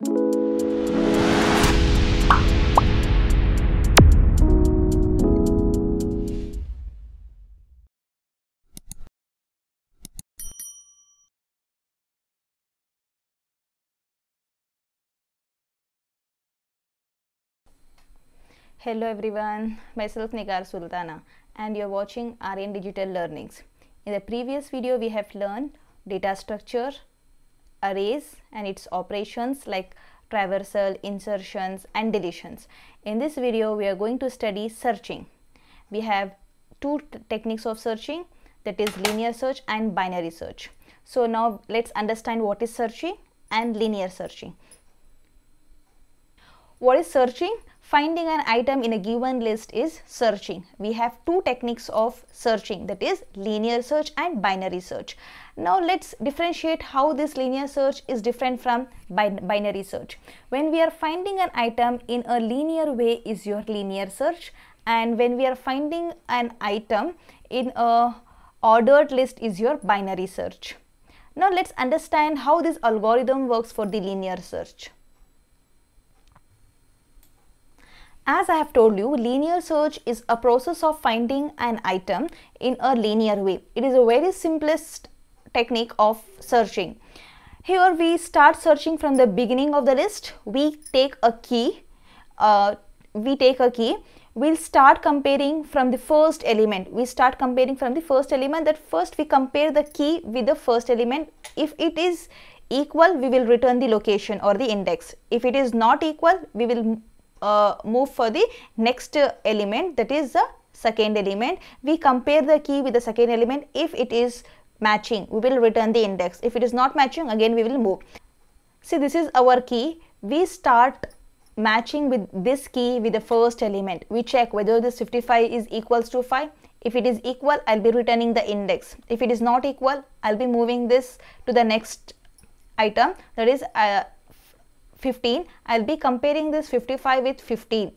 Hello everyone, myself Nigar Sultana and you are watching RN Digital Learnings. In the previous video we have learned data structure, arrays and its operations like traversal, insertions and deletions. In this video, we are going to study searching. We have two techniques of searching that is linear search and binary search. So now let's understand what is searching and linear searching. What is searching? Finding an item in a given list is searching. We have two techniques of searching that is linear search and binary search. Now let's differentiate how this linear search is different from bin binary search. When we are finding an item in a linear way is your linear search and when we are finding an item in a ordered list is your binary search. Now let's understand how this algorithm works for the linear search. As I have told you, linear search is a process of finding an item in a linear way. It is a very simplest technique of searching. Here we start searching from the beginning of the list. We take a key, uh, we take a key, we'll start comparing from the first element. We start comparing from the first element that first we compare the key with the first element. If it is equal, we will return the location or the index. If it is not equal, we will uh, move for the next element that is the second element. We compare the key with the second element if it is matching we will return the index. If it is not matching again we will move. See this is our key. We start matching with this key with the first element. We check whether this 55 is equals to 5. If it is equal, I'll be returning the index. If it is not equal, I'll be moving this to the next item that is uh, 15 i'll be comparing this 55 with 15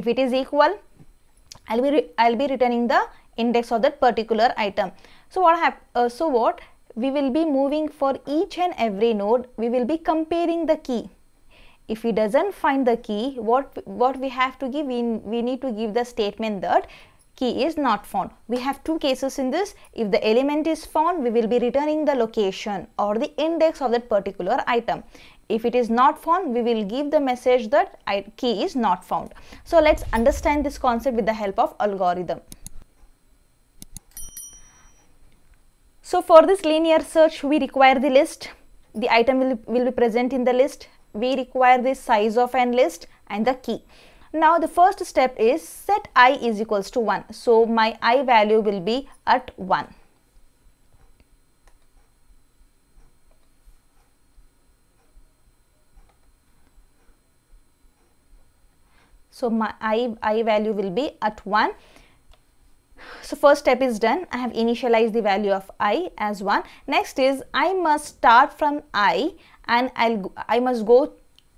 if it is equal i'll be i'll be returning the index of that particular item so what uh, so what we will be moving for each and every node we will be comparing the key if we doesn't find the key what what we have to give we, we need to give the statement that key is not found we have two cases in this if the element is found we will be returning the location or the index of that particular item if it is not found we will give the message that key is not found so let's understand this concept with the help of algorithm so for this linear search we require the list the item will, will be present in the list we require the size of an list and the key now the first step is set i is equals to 1 so my i value will be at 1 So my I, I value will be at 1. So first step is done. I have initialized the value of i as 1. Next is I must start from i and I'll I must go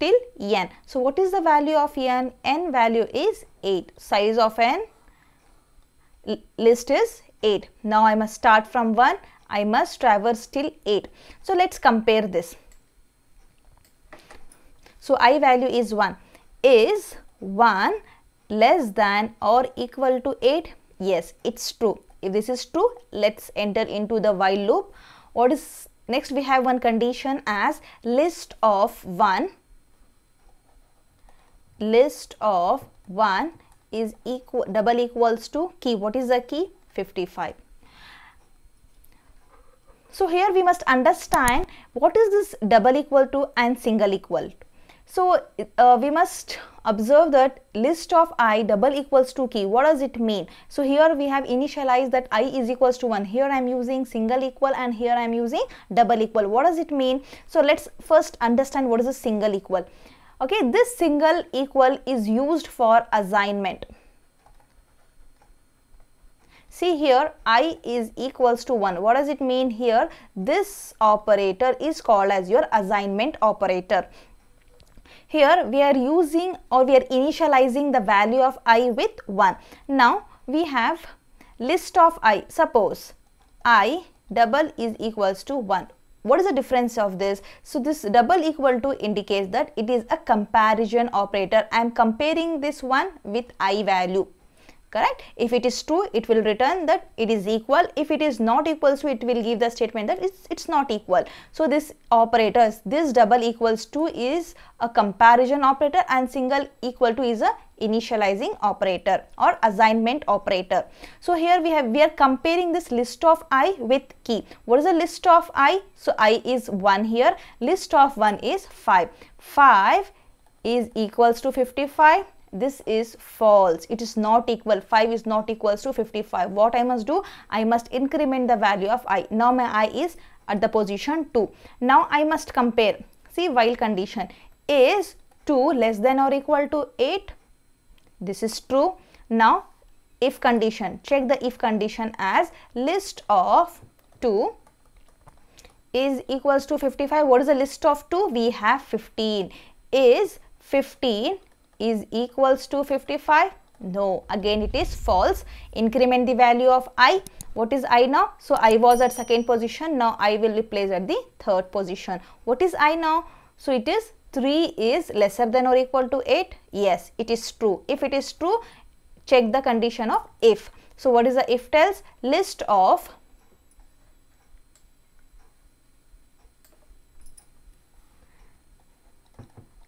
till n. So what is the value of n? n value is 8. Size of n list is 8. Now I must start from 1. I must traverse till 8. So let's compare this. So i value is 1 is 1 less than or equal to 8 yes it's true if this is true let's enter into the while loop what is next we have one condition as list of 1 list of 1 is equal double equals to key what is the key 55 so here we must understand what is this double equal to and single equal to. so uh, we must observe that list of i double equals to key what does it mean so here we have initialized that i is equals to 1 here i am using single equal and here i am using double equal what does it mean so let's first understand what is a single equal okay this single equal is used for assignment see here i is equals to 1 what does it mean here this operator is called as your assignment operator here we are using or we are initializing the value of i with 1. Now we have list of i. Suppose i double is equals to 1. What is the difference of this? So this double equal to indicates that it is a comparison operator. I am comparing this one with i value correct if it is true it will return that it is equal if it is not equal so it will give the statement that it's it's not equal so this operators this double equals to is a comparison operator and single equal to is a initializing operator or assignment operator so here we have we are comparing this list of i with key what is the list of i so i is 1 here list of 1 is 5 5 is equals to 55 this is false it is not equal 5 is not equals to 55 what i must do i must increment the value of i now my i is at the position 2 now i must compare see while condition is 2 less than or equal to 8 this is true now if condition check the if condition as list of 2 is equals to 55 what is the list of 2 we have 15 is 15 is equals to 55 no again it is false increment the value of i what is i now so i was at second position now i will replace at the third position what is i now so it is 3 is lesser than or equal to 8 yes it is true if it is true check the condition of if so what is the if tells list of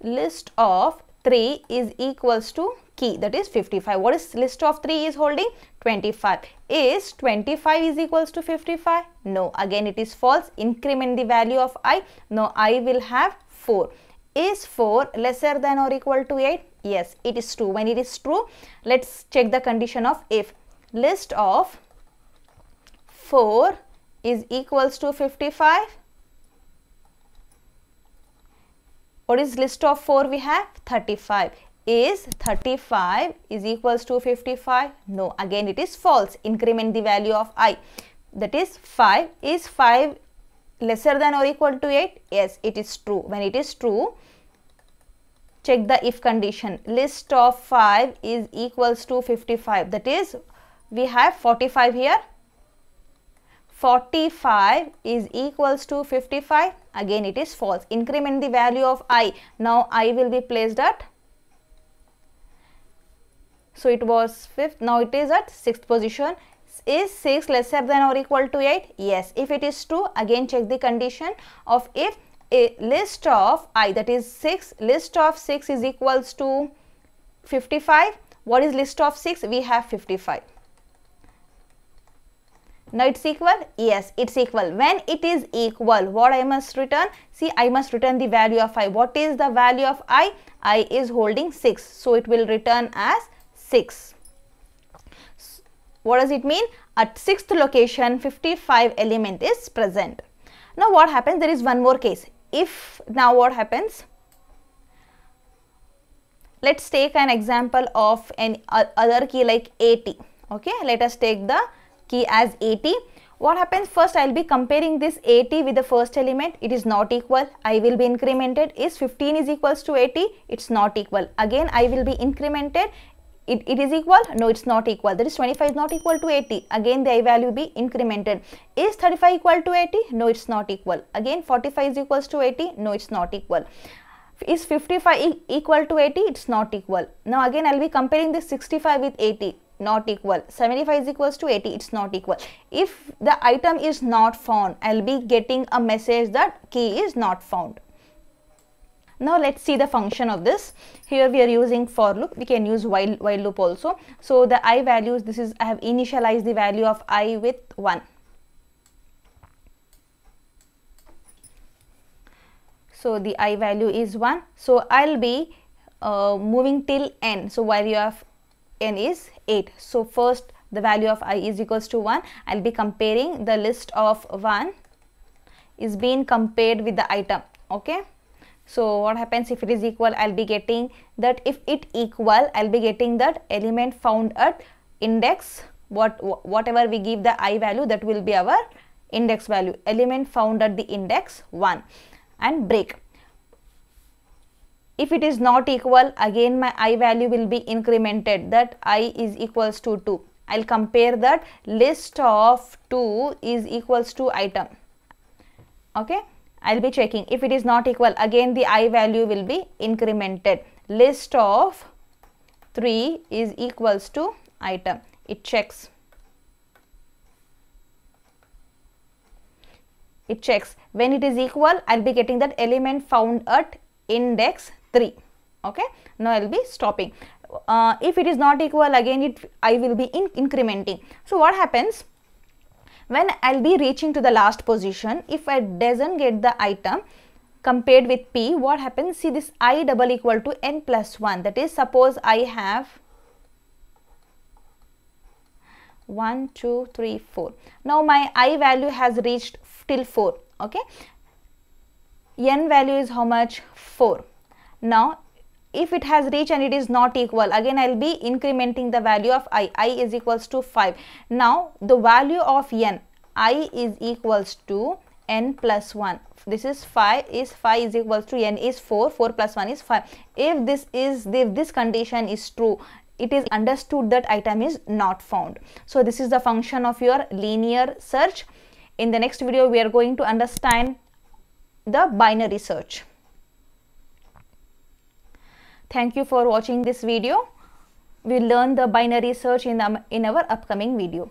list of 3 is equals to key that is 55. What is list of 3 is holding? 25. Is 25 is equals to 55? No. Again it is false. Increment the value of i. No, i will have 4. Is 4 lesser than or equal to 8? Yes, it is true. When it is true, let's check the condition of if. List of 4 is equals to 55 What is list of 4 we have? 35. Is 35 is equals to 55? No, again it is false. Increment the value of i. That is 5. Is 5 lesser than or equal to 8? Yes, it is true. When it is true, check the if condition. List of 5 is equals to 55. That is, we have 45 here. 45 is equals to 55 again it is false increment the value of i now i will be placed at so it was fifth now it is at sixth position is 6 lesser than or equal to 8 yes if it is true again check the condition of if a list of i that is 6 list of 6 is equals to 55 what is list of 6 we have 55 now it's equal? Yes, it's equal. When it is equal, what I must return? See, I must return the value of i. What is the value of i? i is holding 6. So it will return as 6. What does it mean? At sixth location, 55 element is present. Now what happens? There is one more case. If now what happens? Let's take an example of an uh, other key like 80. Okay, let us take the key as 80. What happens first I will be comparing this 80 with the first element. It is not equal. I will be incremented is 15 is equals to 80. It's not equal. Again I will be incremented. It, it is equal? No, it's not equal. That is 25 is not equal to 80. Again the I value be incremented. Is 35 equal to 80? No, it's not equal. Again 45 is equals to 80. No, it's not equal is 55 equal to 80 it's not equal now again i'll be comparing this 65 with 80 not equal 75 is equals to 80 it's not equal if the item is not found i'll be getting a message that key is not found now let's see the function of this here we are using for loop we can use while while loop also so the i values this is i have initialized the value of i with 1 so the i value is 1 so i'll be uh, moving till n so while you have n is 8. So, first the value of i is equals to 1. I will be comparing the list of 1 is being compared with the item. Okay. So, what happens if it is equal? I will be getting that if it equal, I will be getting that element found at index what whatever we give the i value that will be our index value element found at the index 1 and break. If it is not equal, again my i value will be incremented that i is equals to 2. I will compare that list of 2 is equals to item. Okay. I will be checking if it is not equal again the i value will be incremented list of 3 is equals to item it checks it checks when it is equal I'll be getting that element found at index 3 okay now i'll be stopping uh, if it is not equal again it i will be in incrementing so what happens when i'll be reaching to the last position if i doesn't get the item compared with p what happens see this i double equal to n plus 1 that is suppose i have 1 2 3 4 now my i value has reached till 4 okay n value is how much 4 now, if it has reached and it is not equal, again I will be incrementing the value of i, i is equals to 5. Now, the value of n, i is equals to n plus 1. This is 5 is 5 is equals to n is 4, 4 plus 1 is 5. If this is, if this condition is true, it is understood that item is not found. So, this is the function of your linear search. In the next video, we are going to understand the binary search. Thank you for watching this video. We'll learn the binary search in, um, in our upcoming video.